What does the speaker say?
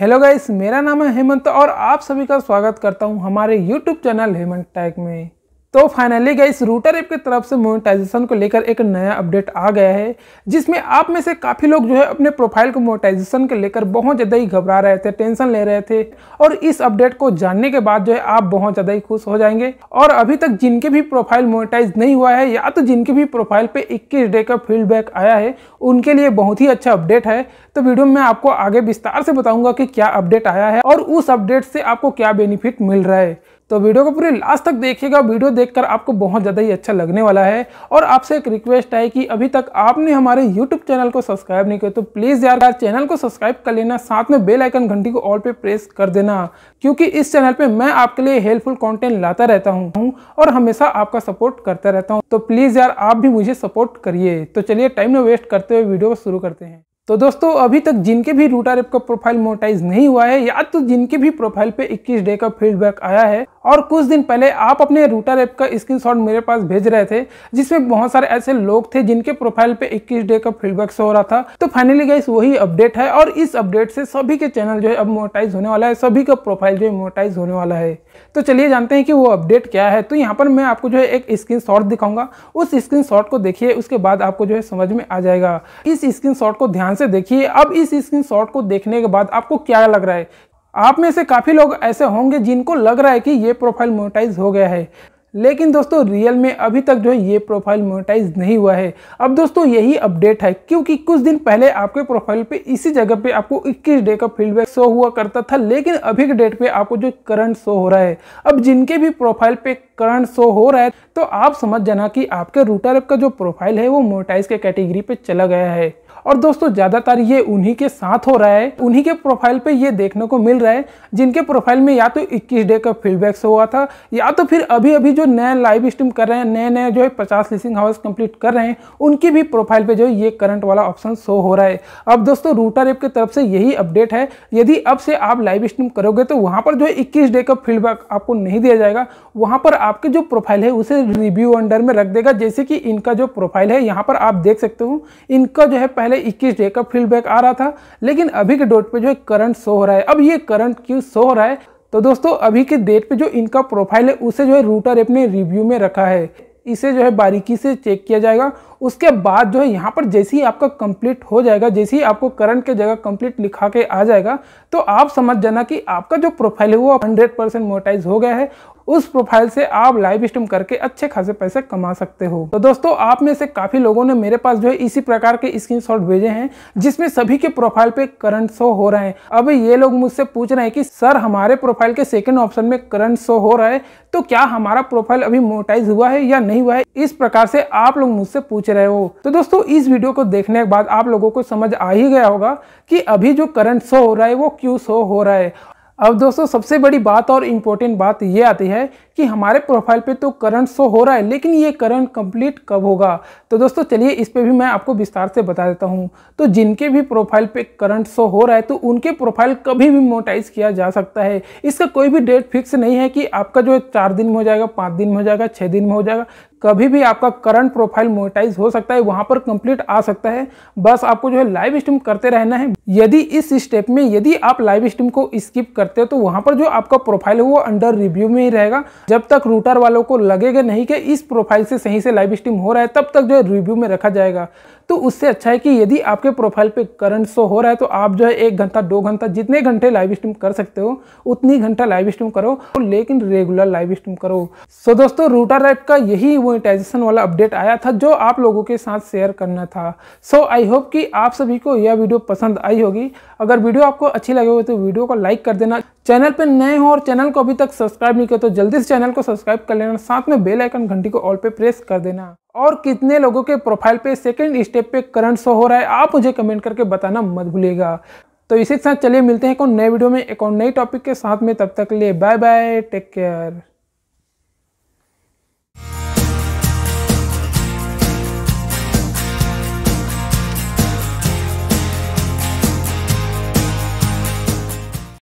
hello guys मेरा नाम है हेमंत और आप सभी का स्वागत करता हूं हमारे यूट्यूब चैनल हेमंत टैग में तो फाइनली इस रूटर ऐप की तरफ से मोनेटाइजेशन को लेकर एक नया अपडेट आ गया है जिसमें आप में से काफ़ी लोग जो है अपने प्रोफाइल को मोनेटाइजेशन को लेकर बहुत ज़्यादा ही घबरा रहे थे टेंशन ले रहे थे और इस अपडेट को जानने के बाद जो है आप बहुत ज़्यादा ही खुश हो जाएंगे और अभी तक जिनके भी प्रोफाइल मोनिटाइज नहीं हुआ है या तो जिनके भी प्रोफाइल पर इक्कीस डे का फीडबैक आया है उनके लिए बहुत ही अच्छा अपडेट है तो वीडियो में आपको आगे विस्तार से बताऊंगा कि क्या अपडेट आया है और उस अपडेट से आपको क्या बेनिफिट मिल रहा है तो वीडियो को पूरे लास्ट तक देखिएगा वीडियो देखकर आपको बहुत ज़्यादा ही अच्छा लगने वाला है और आपसे एक रिक्वेस्ट है कि अभी तक आपने हमारे यूट्यूब चैनल को सब्सक्राइब नहीं किया तो प्लीज़ यार चैनल को सब्सक्राइब कर लेना साथ में बेल आइकन घंटी को ऑल पे प्रेस कर देना क्योंकि इस चैनल पर मैं आपके लिए हेल्पफुल कॉन्टेंट लाता रहता हूँ और हमेशा आपका सपोर्ट करता रहता हूँ तो प्लीज़ यार आप भी मुझे सपोर्ट करिए तो चलिए टाइम में वेस्ट करते हुए वीडियो को शुरू करते हैं तो दोस्तों अभी तक जिनके भी रूटर ऐप का प्रोफाइल मोटाइज नहीं हुआ है या तो जिनके भी प्रोफाइल पे 21 डे का फीडबैक आया है और कुछ दिन पहले आप अपने रूटर ऐप का स्क्रीनशॉट मेरे पास भेज रहे थे जिसमें बहुत सारे ऐसे लोग थे जिनके प्रोफाइल पे 21 डे का फीडबैक शो हो रहा था तो फाइनली गाइस वही अपडेट है और इस अपडेट से सभी के चैनल जो है अब मोटाइज होने वाला है सभी का प्रोफाइल जो है मोटाइज होने वाला है तो चलिए जानते हैं कि वो अपडेट क्या है तो यहाँ पर मैं आपको जो है एक स्क्रीन दिखाऊंगा उस स्क्रीन को देखिए उसके बाद आपको जो है समझ में आ जाएगा इस स्क्रीन को ध्यान से देखिए अब इस स्क्रीन को देखने के बाद आपको क्या लग रहा है आप में से काफ़ी लोग ऐसे होंगे जिनको लग रहा है कि ये प्रोफाइल मोनेटाइज हो गया है लेकिन दोस्तों रियल में अभी तक जो है ये प्रोफाइल मोनेटाइज नहीं हुआ है अब दोस्तों यही अपडेट है क्योंकि कुछ दिन पहले आपके प्रोफाइल पे इसी जगह पे आपको 21 डे का फीडबैक शो हुआ करता था लेकिन अभी के डेट पे आपको जो करंट शो हो रहा है अब जिनके भी प्रोफाइल पे करंट शो हो रहा है तो आप समझ जाना कि आपके रूटर का जो प्रोफाइल है वो मोनेटाइज के कैटेगरी पे चला गया है और दोस्तों ज़्यादातर ये उन्हीं के साथ हो रहा है उन्हीं के प्रोफाइल पे ये देखने को मिल रहा है जिनके प्रोफाइल में या तो 21 डे का फीडबैक्स हुआ था या तो फिर अभी अभी जो नया लाइव स्ट्रीम कर रहे हैं नए नए जो है पचास लिसिंग हाउस कंप्लीट कर रहे हैं उनकी भी प्रोफाइल पे जो है ये करंट वाला ऑप्शन शो हो रहा है अब दोस्तों रूटर ऐप की तरफ से यही अपडेट है यदि अब से आप लाइव स्ट्रीम करोगे तो वहाँ पर जो है इक्कीस डे का फीडबैक आपको नहीं दिया जाएगा वहाँ पर आपके जो प्रोफाइल है उसे रिव्यू अंडर में रख देगा जैसे कि इनका जो प्रोफाइल है यहाँ पर आप देख सकते हो इनका जो है पहले 21 डे का फीडबैक आ रहा था लेकिन अभी के डेट पे जो है करंट शो हो रहा है अब ये करंट क्यों शो हो रहा है तो दोस्तों अभी के डेट पे जो इनका प्रोफाइल है उसे जो है रूटर अपने रिव्यू में रखा है इसे जो है बारीकी से चेक किया जाएगा उसके बाद जो है यहाँ पर जैसे ही आपका कंप्लीट हो जाएगा जैसे ही आपको करंट के जगह कंप्लीट लिखा के आ जाएगा तो आप समझ जाना कि आपका जो प्रोफाइल है वो 100 परसेंट मोटाइज हो गया है उस प्रोफाइल से आप लाइव स्ट्रीम करके अच्छे खासे पैसे कमा सकते हो तो दोस्तों आप में से काफी लोगों ने मेरे पास जो है इसी प्रकार के स्क्रीन भेजे हैं जिसमें सभी के प्रोफाइल पे करंट शो हो रहे हैं अब ये लोग मुझसे पूछ रहे हैं कि सर हमारे प्रोफाइल के सेकेंड ऑप्शन में करंट शो हो रहा है तो क्या हमारा प्रोफाइल अभी मोटाइज हुआ है या नहीं हुआ है इस प्रकार से आप लोग मुझसे पूछ रहे हो तो दोस्तों इस वीडियो को देखने के बाद आप लोगों को समझ आ ही गया होगा कि अभी जो करंट शो हो रहा है वो क्यों शो हो रहा है अब दोस्तों सबसे बड़ी बात और इम्पोर्टेंट बात ये आती है कि हमारे प्रोफाइल पे तो करंट शो हो रहा है लेकिन ये करंट कंप्लीट कब होगा तो दोस्तों चलिए इस पे भी मैं आपको विस्तार से बता देता हूँ तो जिनके भी प्रोफाइल पे करंट शो हो रहा है तो उनके प्रोफाइल कभी भी मोटाइज किया जा सकता है इसका कोई भी डेट फिक्स नहीं है कि आपका जो चार दिन में हो जाएगा पाँच दिन में हो जाएगा छः दिन में हो जाएगा कभी भी आपका करंट प्रोफाइल मोनेटाइज हो सकता है वहां पर कंप्लीट आ सकता है बस आपको जो है लाइव स्ट्रीम करते रहना है यदि इस स्टेप में यदि आप लाइव स्ट्रीम को स्किप करते हो तो वहां पर जो आपका प्रोफाइल है वो अंडर रिव्यू में ही रहेगा जब तक रूटर वालों को लगेगा नहीं कि इस प्रोफाइल से सही से लाइव स्ट्रीम हो रहा है तब तक जो है रिव्यू में रखा जाएगा तो उससे अच्छा है कि यदि आपके प्रोफाइल पे करंट शो हो रहा है तो आप जो है एक घंटा दो घंटा जितने घंटे लाइव स्ट्रीम कर सकते हो उतनी घंटा लाइव स्ट्रीम करो लेकिन रेगुलर लाइव स्ट्रीम करो सो so, दोस्तों रूटर ऐप का यही मोनिटाइजेशन वाला अपडेट आया था जो आप लोगों के साथ शेयर करना था सो आई होप कि आप सभी को यह वीडियो पसंद आई होगी अगर वीडियो आपको अच्छी लगे हो तो वीडियो को लाइक कर देना चैनल पर नए हो और चैनल को अभी तक सब्सक्राइब नहीं किया तो जल्दी से चैनल को सब्सक्राइब कर लेना साथ में बेल आइकन घंटी को ऑल पे प्रेस कर देना और कितने लोगों के प्रोफाइल पे सेकंड स्टेप पे करंट शो हो रहा है आप मुझे कमेंट करके बताना मत भूलिएगा तो इसी के साथ चलिए मिलते हैं एक नए वीडियो में एक और नई टॉपिक के साथ में तब तक लिए बाय बाय टेक केयर